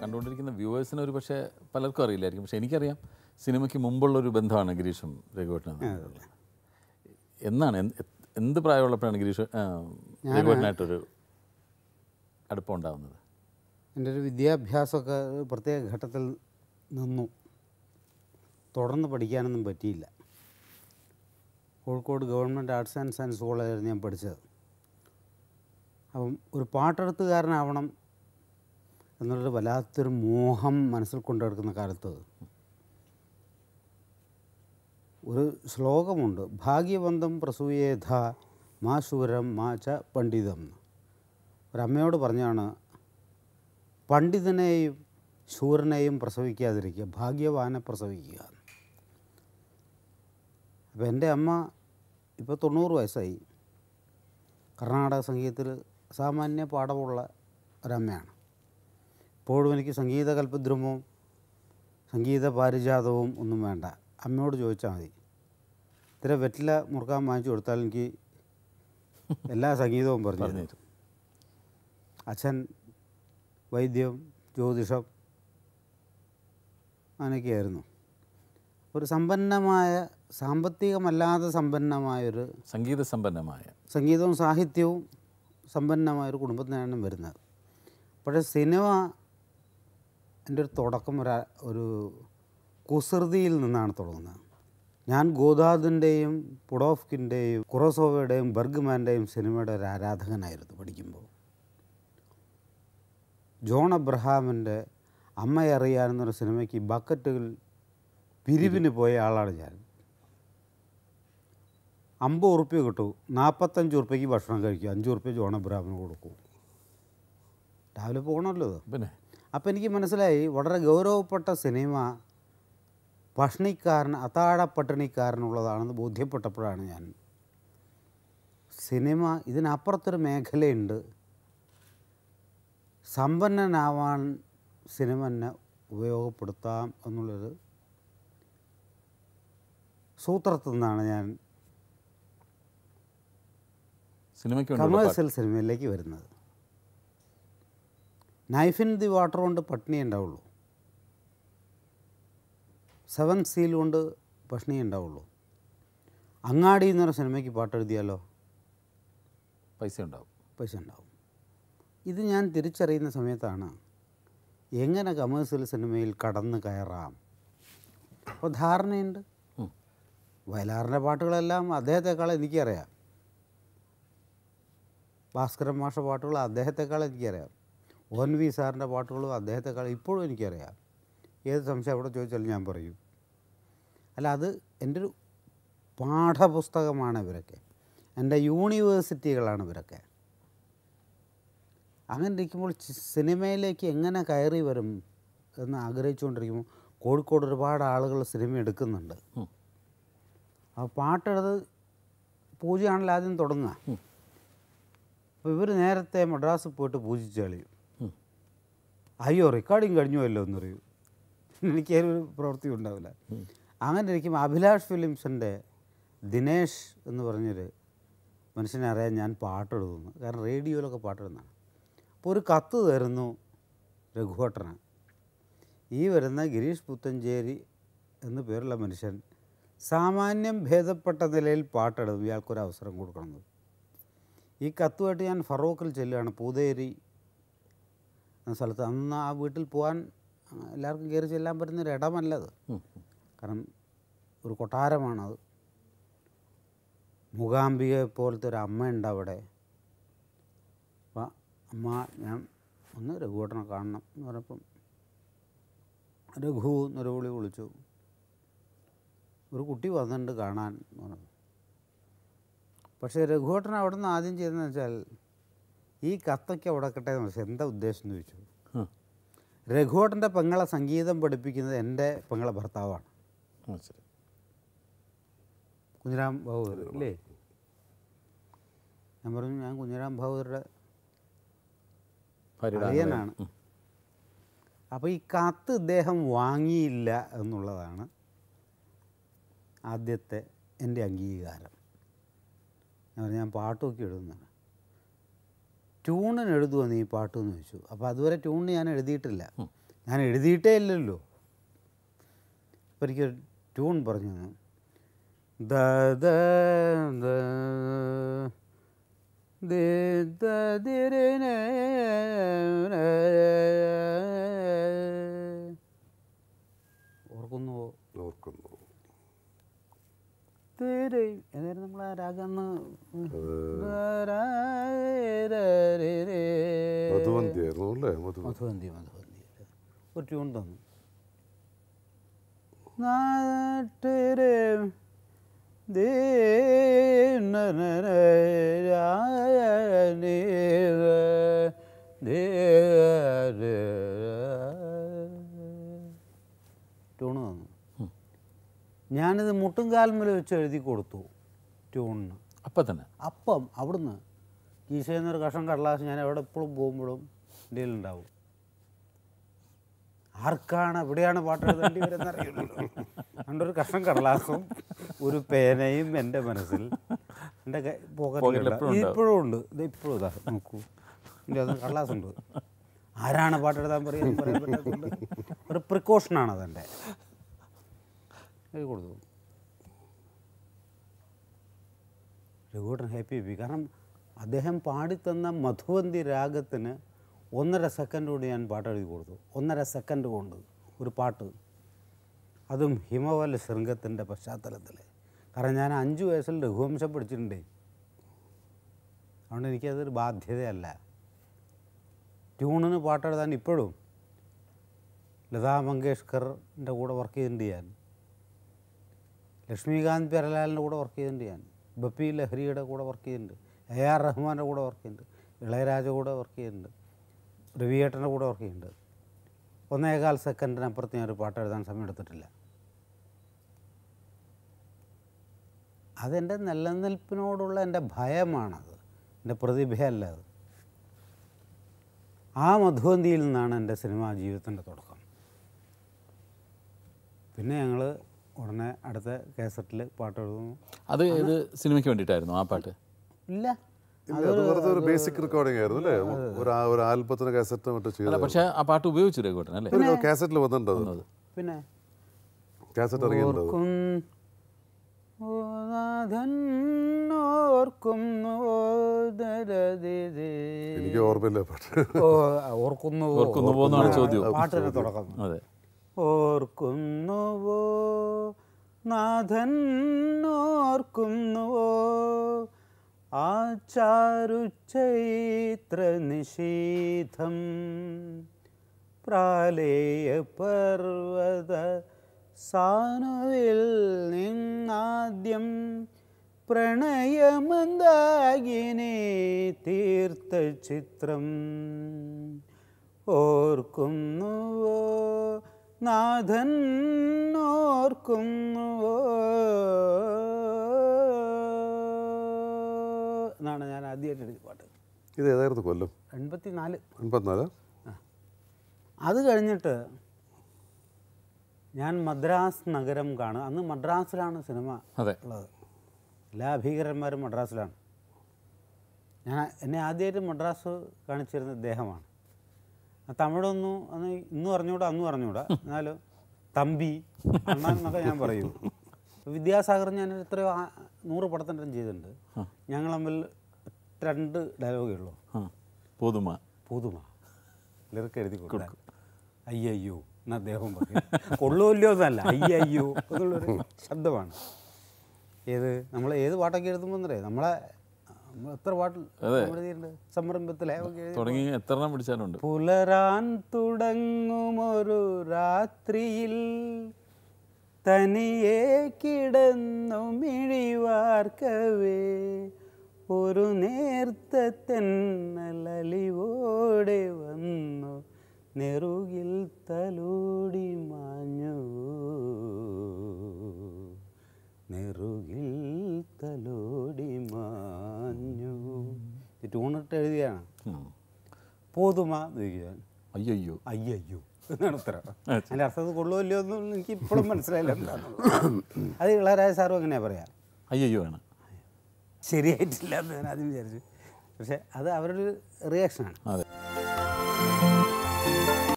കണ്ടുകൊണ്ടിരിക്കുന്ന വ്യൂവേഴ്സിന് ഒരു പക്ഷേ പലർക്കും അറിയില്ലായിരിക്കും പക്ഷേ എനിക്കറിയാം സിനിമയ്ക്ക് ഒരു ബന്ധമാണ് ഗിരീഷും രഘുവട്ടനും എന്നാണ് എന്ത് പ്രായമുള്ളപ്പോഴാണ് ഗിരീഷ് രഘുവട്ടനായിട്ടൊരു അടുപ്പം എൻ്റെ ഒരു വിദ്യാഭ്യാസമൊക്കെ പ്രത്യേക ഘട്ടത്തിൽ നിന്നു തുടർന്ന് പഠിക്കാനൊന്നും പറ്റിയില്ല Kozhikode government arts and science കോളേജിൽ ഞാൻ പഠിച്ചത് അപ്പം ഒരു പാട്ടെടുത്തുകാരനാവണം എന്നുള്ളൊരു വല്ലാത്തൊരു മോഹം മനസ്സിൽ കൊണ്ടുനടക്കുന്ന കാലത്ത് ഒരു ശ്ലോകമുണ്ട് ഭാഗ്യബന്ധം പ്രസൂയേധ മാ ശൂരം മാ ച പണ്ഡിതം ഒരമ്മയോട് പറഞ്ഞാണ് പണ്ഡിതനെയും ശൂരനെയും പ്രസവിക്കാതിരിക്കുക ഭാഗ്യവാനെ പ്രസവിക്കുക അപ്പോൾ എൻ്റെ അമ്മ ഇപ്പോൾ തൊണ്ണൂറ് വയസ്സായി കർണാടക സംഗീതത്തിൽ സാമാന്യ പാഠമുള്ള ഒരമ്മയാണ് ഇപ്പോഴും എനിക്ക് സംഗീത കൽപ്പദ്രുമവും സംഗീത പാരിജാതവും ഒന്നും വേണ്ട അമ്മയോട് ചോദിച്ചാൽ മതി ഇത്ര വെറ്റില മുറുക്കാൻ വാങ്ങിച്ചു കൊടുത്താൽ എനിക്ക് എല്ലാ സംഗീതവും പറഞ്ഞു തരും അച്ഛൻ വൈദ്യം ജ്യോതിഷം അങ്ങനെയൊക്കെയായിരുന്നു ഒരു സമ്പന്നമായ സാമ്പത്തികമല്ലാതെ സമ്പന്നമായൊരു സംഗീത സമ്പന്നമായ സംഗീതവും സാഹിത്യവും സമ്പന്നമായൊരു കുടുംബത്തിനാണ് വരുന്നത് പക്ഷേ സിനിമ എൻ്റെ ഒരു തുടക്കം ഒരു ഒരു കുസൃതിയിൽ നിന്നാണ് തുടങ്ങുന്നത് ഞാൻ ഗോദാദിൻ്റെയും പുഡോഫ്കിൻ്റെയും കുറോസോവയുടെയും ബർഗ്മാൻ്റെയും സിനിമയുടെ ഒരു ആരാധകനായിരുന്നു പഠിക്കുമ്പോൾ ജോൺ അബ്രഹാമിൻ്റെ അമ്മ അറിയാമെന്നൊരു സിനിമയ്ക്ക് ബക്കറ്റുകൾ പിരിവിന് പോയ ആളാണ് ഞാൻ അമ്പത് ഉറുപ്പ്യ കിട്ടും നാൽപ്പത്തഞ്ച് ഉറുപ്പ്യക്ക് ഭക്ഷണം കഴിക്കും അഞ്ച് ഉറുപ്പ്യ ജോൺ അബ്രഹാമിന് കൊടുക്കും രാവിലെ പോകണമല്ലോ പിന്നെ അപ്പോൾ എനിക്ക് മനസ്സിലായി വളരെ ഗൗരവപ്പെട്ട സിനിമ ഭക്ഷണിക്കാരൻ അത്താഴ പട്ടിണിക്കാരനുള്ളതാണെന്ന് ബോധ്യപ്പെട്ടപ്പോഴാണ് ഞാൻ സിനിമ ഇതിനപ്പുറത്തൊരു മേഖലയുണ്ട് സമ്പന്നനാവാൻ സിനിമ ഉപയോഗപ്പെടുത്താം എന്നുള്ളൊരു സൂത്രത്തിൽ നിന്നാണ് ഞാൻ കമേഴ്സ്യൽ സിനിമയിലേക്ക് വരുന്നത് നൈഫിൻ ദി വാട്ടർ കൊണ്ട് പട്ടിണി ഉണ്ടാവുള്ളൂ സെവൻ സീൽ കൊണ്ട് പട്ടിണി ഉണ്ടാവുള്ളൂ അങ്ങാടി എന്ന് പറഞ്ഞ സിനിമയ്ക്ക് പാട്ടെഴുതിയാലോ പൈസ ഉണ്ടാവും പൈസ ഉണ്ടാവും ഇത് ഞാൻ തിരിച്ചറിയുന്ന സമയത്താണ് എങ്ങനെ കമേഴ്സ്യൽ സിനിമയിൽ കടന്നു കയറാം അപ്പോൾ ധാരണയുണ്ട് വയലാറിൻ്റെ പാട്ടുകളെല്ലാം അദ്ദേഹത്തെക്കാൾ എനിക്കറിയാം ഭാസ്കരൻ മാഷ പാട്ടുകൾ അദ്ദേഹത്തെക്കാൾ എനിക്കറിയാം ഒ എൻ വി സാറിൻ്റെ പാട്ടുകളും അദ്ദേഹത്തെക്കാൾ ഇപ്പോഴും എനിക്കറിയാം ഏത് സംശയം അവിടെ ചോദിച്ചാലും ഞാൻ പറയും അല്ല അത് എൻ്റെ ഒരു പാഠപുസ്തകമാണ് ഇവരൊക്കെ എൻ്റെ യൂണിവേഴ്സിറ്റികളാണ് ഇവരൊക്കെ അങ്ങനെ ഇരിക്കുമ്പോൾ സിനിമയിലേക്ക് എങ്ങനെ കയറി വരും എന്ന് ആഗ്രഹിച്ചുകൊണ്ടിരിക്കുമ്പോൾ കോഴിക്കോട് ഒരുപാട് ആളുകൾ സിനിമ എടുക്കുന്നുണ്ട് അപ്പോൾ പാട്ടെടുത്ത് പൂജയാണല്ലോ ആദ്യം തുടങ്ങുക അപ്പോൾ ഇവർ നേരത്തെ മദ്രാസിൽ പോയിട്ട് പൂജിച്ച് കളിയും അയ്യോ റെക്കോർഡിങ് കഴിഞ്ഞുവല്ലോ എന്നറിയൂ എനിക്ക് ഒരു പ്രവൃത്തി ഉണ്ടാവില്ല അങ്ങനെ ഇരിക്കും അഭിലാഷ് ഫിലിംസിൻ്റെ ദിനേഷ് എന്ന് പറഞ്ഞൊരു മനുഷ്യനെ അറിയാൻ ഞാൻ പാട്ടെടുക്കുന്നു കാരണം റേഡിയോയിലൊക്കെ പാട്ടെഴുതുന്നതാണ് അപ്പോൾ ഒരു കത്ത് തരുന്നു രഘുവട്ടന് ഈ വരുന്ന ഗിരീഷ് പുത്തഞ്ചേരി എന്നു പേരുള്ള മനുഷ്യൻ സാമാന്യം ഭേദപ്പെട്ട നിലയിൽ പാട്ടെടുക്കും ഇയാൾക്കൊരു അവസരം കൊടുക്കണമെന്ന് ഈ കത്തുമായിട്ട് ഞാൻ ഫറൂഖിൽ ചെല്ലുകയാണ് പൂതേരി സ്ഥലത്ത് അന്ന് ആ വീട്ടിൽ പോകാൻ എല്ലാവർക്കും കയറി ചെല്ലാൻ പറ്റുന്നൊരു ഇടമല്ലത് കാരണം ഒരു കൊട്ടാരമാണത് മൂകാംബികയെ പോലത്തെ ഒരു അമ്മയുണ്ട് അവിടെ അപ്പം അമ്മ ഞാൻ ഒന്ന് രഘുവേട്ടനെ കാണണം എന്ന് പറഞ്ഞപ്പം രഘു എന്നൊരു വിളി വിളിച്ചു ഒരു കുട്ടി വന്നിട്ടുണ്ട് കാണാൻ എന്ന് പറഞ്ഞു പക്ഷേ രഘുവേട്ടൻ അവിടെ നിന്ന് ആദ്യം ചെയ്തതെന്ന് വെച്ചാൽ ഈ കത്തൊക്കെ ഉടക്കട്ടെ എന്ന് ചോദിച്ചു എന്താ ഉദ്ദേശം എന്ന് ചോദിച്ചു രഘുവോട്ടൻ്റെ പെങ്ങളെ സംഗീതം പഠിപ്പിക്കുന്നത് എൻ്റെ പെങ്ങളെ ഭർത്താവാണ് കുഞ്ഞിരാം ഭാഗവതർ അല്ലേ ഞാൻ പറഞ്ഞു ഞാൻ കുഞ്ഞിരാം ഭാഗവതരുടെ അടിയനാണ് അപ്പോൾ ഈ കത്ത് ഇദ്ദേഹം വാങ്ങിയില്ല എന്നുള്ളതാണ് ആദ്യത്തെ എൻ്റെ അംഗീകാരം ഞാൻ പറഞ്ഞു ഞാൻ പാട്ടൊക്കെ എഴുതുന്നതാണ് ട്യൂണിന് എഴുതുമോ നീ പാട്ട് എന്ന് ചോദിച്ചു അപ്പോൾ അതുവരെ ട്യൂണിന് ഞാൻ എഴുതിയിട്ടില്ല ഞാൻ എഴുതിയിട്ടേ ഇല്ലല്ലോ അപ്പോൾ എനിക്ക് ട്യൂൺ പറഞ്ഞു ദ ദ ഓർക്കുന്നു ഓർക്കുന്നു തേരേ അതായത് നമ്മൾ ആ മധുവന്തി മധുവന്തി ഒരു ട്യൂൺ തന്നു നാട്ടേരേ ദേ ഞാനിത് മുട്ടും കാൽമല വെച്ച് എഴുതി കൊടുത്തു ട്യൂണിന് അപ്പം തന്നെ അപ്പം അവിടുന്ന് കീശയെന്നൊരു കഷം കടലാസ് ഞാൻ എവിടെ എപ്പോഴും പോകുമ്പോഴും എൻ്റെ ഉണ്ടാവും ആർക്കാണ് എവിടെയാണ് പാട്ട് എഴുതേണ്ടി വരുന്നറിയുള്ളൂ ഒരു കഷ്ണം കടലാസും ഒരു പേനയും എൻ്റെ മനസ്സിൽ എൻ്റെ ഇപ്പോഴും ഉണ്ട് ഇത് ഇപ്പോഴും ഇതാ നോക്കൂ എൻ്റെ അത് കടലാസുണ്ട് ആരാണ് പാട്ടെഴുതാൻ പറയുക ഒരു പ്രിക്കോഷനാണ് അതെൻ്റെ കൊടുത്തു രഘുവേട്ടൻ ഹാപ്പി ആയി കാരണം അദ്ദേഹം പാടിത്തന്ന മധുവന്തി രാഗത്തിന് ഒന്നര സെക്കൻഡ് കൊണ്ട് ഞാൻ എഴുതി കൊടുത്തു ഒന്നര സെക്കൻഡ് കൊണ്ട് ഒരു പാട്ട് അതും ഹിമവല ശൃംഗത്തിൻ്റെ പശ്ചാത്തലത്തിൽ കാരണം ഞാൻ അഞ്ച് വയസ്സിൽ രഘുവംശം പഠിച്ചിട്ടുണ്ടേ അതുകൊണ്ട് എനിക്കതൊരു ബാധ്യതയല്ല ട്യൂണിന് പാട്ടെഴുതാൻ ഇപ്പോഴും ലതാ മങ്കേഷ്കറിൻ്റെ കൂടെ വർക്ക് ചെയ്തിട്ടുണ്ട് ഞാൻ ലക്ഷ്മികാന്ത് പെരലാലിൻ്റെ കൂടെ വർക്ക് ചെയ്തിട്ടുണ്ട് ഞാൻ ബപ്പി ലഹരിയുടെ കൂടെ വർക്ക് ചെയ്തിട്ടുണ്ട് എ ആർ റഹ്മാൻ്റെ കൂടെ വർക്ക് ചെയ്തിട്ടുണ്ട് ഇളയരാജ കൂടെ വർക്ക് ചെയ്തിട്ടുണ്ട് രവിയേട്ടൻ്റെ കൂടെ വർക്ക് ചെയ്തിട്ടുണ്ട് ഒന്നേകാൽ സെക്കൻഡിനപ്പുറത്ത് ഞാനൊരു പാട്ട് എഴുതാൻ സമയം എടുത്തിട്ടില്ല അതെൻ്റെ നിലനിൽപ്പിനോടുള്ള എൻ്റെ ഭയമാണത് എൻ്റെ പ്രതിഭയല്ല അത് ആ മധുവന്തിയിൽ നിന്നാണ് എൻ്റെ സിനിമാ ജീവിതത്തിൻ്റെ തുടക്കം പിന്നെ ഞങ്ങൾ ഉടനെ അടുത്ത കേസറ്റിൽ പാട്ട് എഴുതുന്നു അത് ഏത് സിനിമയ്ക്ക് വേണ്ടിയിട്ടായിരുന്നു ആ പാട്ട് ഇല്ല ഓർക്കുന്നു ഓർക്കുന്നു പോകുന്നതാണ് ചോദ്യം പാട്ടിന്റെ തുടക്കം ഓർക്കുന്നുവോ നാഥൻ ഓർക്കുന്നുവോ ആ ചാരുചൈത്രനിഷീധം പ്രാലേയപർവത സാനുവിൽ നിന്നാദ്യം പ്രണയമന്ദാകിനെ തീർത്ഥചിത്രം ഓർക്കുന്നുവോ നാഥൻ എന്നാണ് ഞാൻ ആദ്യമായിട്ട് എഴുതിയ പാട്ട് ഇത് ഏതായിരുന്നു കൊല്ലം എൺപത്തി നാല് എൺപത്തിനാല് അത് കഴിഞ്ഞിട്ട് ഞാൻ മദ്രാസ് നഗരം കാണുക അന്ന് മദ്രാസിലാണ് സിനിമ ഉള്ളത് എല്ലാ ഭീകരന്മാരും മദ്രാസിലാണ് ഞാൻ എന്നെ ആദ്യമായിട്ട് മദ്രാസ് കാണിച്ചിരുന്ന ദേഹമാണ് തമിഴൊന്നും അന്ന് ഇന്ന് പറഞ്ഞുകൂടാ അന്ന് പറഞ്ഞുകൂടാ എന്നാലും തമ്പി അണ്ണൻ എന്നൊക്കെ ഞാൻ പറയൂ വിദ്യാസാഗർ ഞാൻ എത്രയോ നൂറ് പടത്തണ്ടം ചെയ്തിട്ടുണ്ട് ഞങ്ങൾ തമ്മിൽ രണ്ട് ഡയലോഗേ ഉള്ളൂ പുതുമ പുതുമ ലിറക്ക് എഴുതി കൊടുക്കും അയ്യയ്യോ എന്ന് അദ്ദേഹം പറയും കൊള്ളുമല്ലോ എന്നല്ല അയ്യയ്യോ എന്നുള്ളൊരു ശബ്ദമാണ് ഏത് നമ്മൾ ഏത് പാട്ടൊക്കെ എഴുതുമ്പോൾ എന്നറിയാം നമ്മളെ എത്ര പാട്ടിൽ തുടങ്ങി എത്ര പിടിച്ചാലുണ്ട് പുലരാൻ തുടങ്ങുമൊരു രാത്രിയിൽ തനിയെ കിടന്നു മിഴിവാർക്കവേ ഒരു നേർത്ത തെന്നലിവോടെ വന്നു നെറുകിൽ തലോടി മാഞ്ഞു നെറുകിൽ തലോടി മാ ചൂണിട്ട് എഴുതിയാണ് പോതുമാ എന്ന് അയ്യോ അയ്യോ എന്നാണ് ഉത്തരം അതിൻ്റെ അർത്ഥം കൊള്ളുമല്ലോ എന്ന് എനിക്ക് ഇപ്പോഴും മനസ്സിലായില്ല അത് ഇളയരാജ സാറും എങ്ങനെയാ പറയാ അയ്യോ ആണ് ശരിയായിട്ടില്ല എന്ന് ഞാൻ ആദ്യം വിചാരിച്ചു പക്ഷെ അത് അവരുടെ റിയാക്ഷനാണ്